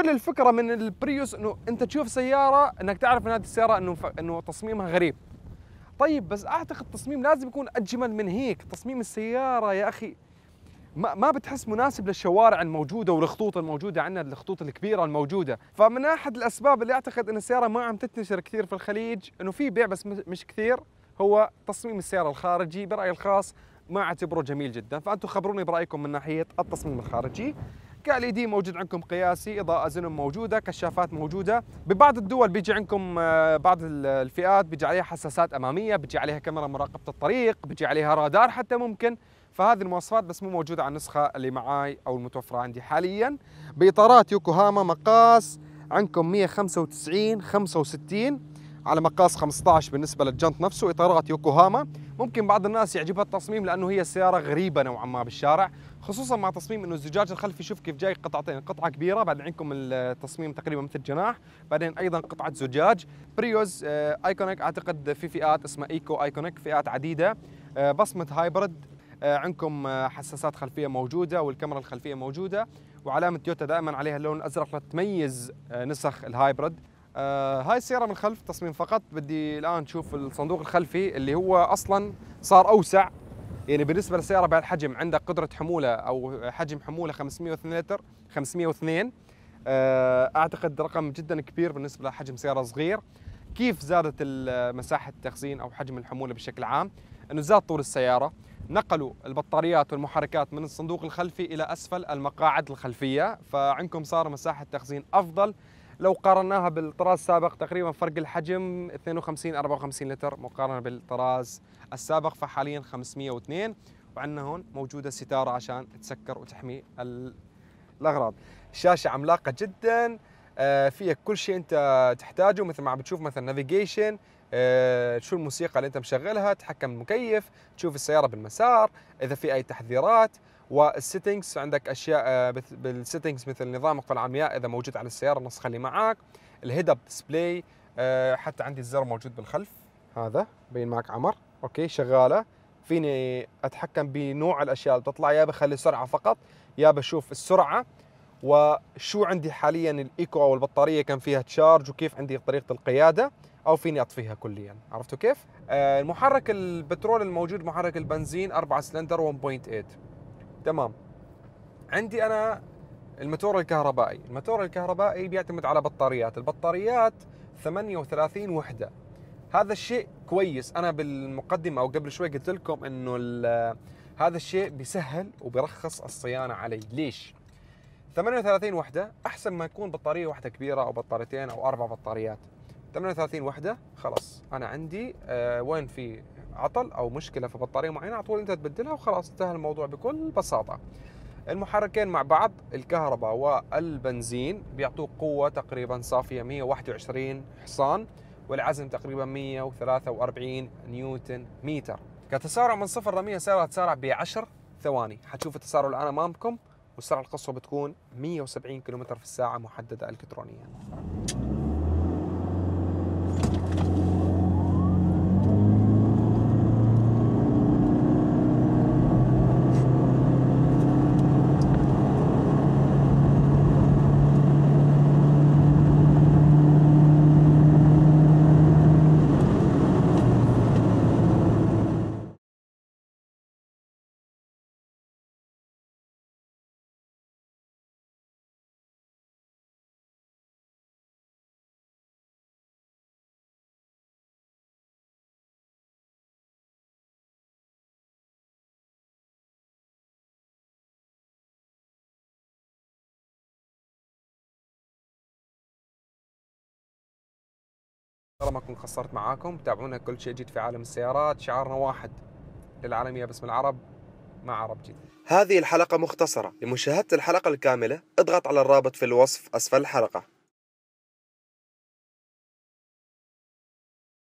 كل الفكره من البريوس انه انت تشوف سياره انك تعرف ان هذه السياره انه ف... انه تصميمها غريب طيب بس اعتقد التصميم لازم يكون اجمل من هيك تصميم السياره يا اخي ما ما بتحس مناسب للشوارع الموجوده والخطوط الموجوده عندنا الخطوط الكبيره الموجوده فمن احد الاسباب اللي اعتقد ان السياره ما عم تنتشر كثير في الخليج انه في بيع بس مش كثير هو تصميم السياره الخارجي برايي الخاص ما اعتبره جميل جدا فانتم خبروني برايكم من ناحيه التصميم الخارجي كال دي موجود عندكم قياسي اضاءه زنم موجوده كشافات موجوده ببعض الدول بيجي عندكم آه، بعض الفئات بيجي عليها حساسات اماميه بيجي عليها كاميرا مراقبه الطريق بيجي عليها رادار حتى ممكن فهذه المواصفات بس مو موجوده على النسخه اللي معاي او المتوفره عندي حاليا باطارات يوكوهاما مقاس عندكم 195 65 على مقاس 15 بالنسبه للجنط نفسه اطارات يوكوهاما ممكن بعض الناس يعجبها التصميم لانه هي سياره غريبه نوعا ما بالشارع خصوصا مع تصميم انه الزجاج الخلفي شوف كيف جاي قطعتين قطعه كبيره بعدين عندكم التصميم تقريبا مثل جناح بعدين ايضا قطعه زجاج بريوز ايكونيك آه، اعتقد في فئات اسمها ايكو ايكونيك فئات عديده آه، بصمه هايبرد آه، عندكم حساسات خلفيه موجوده والكاميرا الخلفيه موجوده وعلامه تويوتا دائما عليها اللون الازرق لتميز نسخ الهايبرد آه هاي السيارة من الخلف تصميم فقط بدي الآن تشوف الصندوق الخلفي اللي هو أصلا صار أوسع يعني بالنسبة للسيارة بهالحجم عندك قدرة حمولة أو حجم حمولة 502 لتر 502 آه أعتقد رقم جدا كبير بالنسبة لحجم سيارة صغير كيف زادت مساحة التخزين أو حجم الحمولة بشكل عام أنه زاد طول السيارة نقلوا البطاريات والمحركات من الصندوق الخلفي إلى أسفل المقاعد الخلفية فعندكم صار مساحة تخزين أفضل لو قارناها بالطراز السابق تقريبا فرق الحجم 52 54 لتر مقارنه بالطراز السابق فحاليا 502 وعندنا هون موجوده ستاره عشان تسكر وتحمي الاغراض الشاشه عملاقه جدا آه، فيها كل شيء انت تحتاجه مثل ما عم بتشوف مثلا نافيجيشن آه، شو الموسيقى اللي انت مشغلها تحكم المكيف تشوف السياره بالمسار اذا في اي تحذيرات والسيتنجز عندك اشياء آه، بالسيتنجز مثل نظام اقفال عمياء اذا موجود على السياره النص خليه معك الهيد اب ديسبلاي حتى عندي الزر موجود بالخلف هذا بين معك عمر اوكي شغاله فيني اتحكم بنوع الاشياء اللي بتطلع يا بخلي سرعه فقط يا بشوف السرعه وشو عندي حاليا الايكو او البطاريه كان فيها تشارج وكيف عندي طريقه القياده او فيني اطفيها كليا عرفتوا كيف آه، المحرك البترول الموجود محرك البنزين 4 سلندر 1.8 تمام عندي انا الموتور الكهربائي الموتور الكهربائي بيعتمد على بطاريات البطاريات 38 وحده هذا الشيء كويس انا بالمقدمه او قبل شوي قلت لكم انه هذا الشيء بيسهل وبيرخص الصيانه علي ليش 38 وحده احسن ما يكون بطاريه واحده كبيره او بطاريتين او اربع بطاريات 38 وحده خلاص انا عندي آه وين في عطل او مشكله في بطاريه معينه على طول انت تبدلها وخلاص انتهى الموضوع بكل بساطه المحركين مع بعض الكهرباء والبنزين بيعطوك قوه تقريبا صافيه 121 حصان والعزم تقريبا 143 نيوتن متر كتسارع من صفر ل 100 سيارة تسارع ب 10 ثواني حتشوف التسارع الان امامكم والسرعه القصوى بتكون 170 كم في الساعه محدده الكترونيا ترى ما كنت قصرت معاكم تابعونا كل شيء جديد في عالم السيارات شعارنا واحد للعالميه باسم العرب مع عرب جديد هذه الحلقه مختصره لمشاهده الحلقه الكامله اضغط على الرابط في الوصف اسفل الحلقه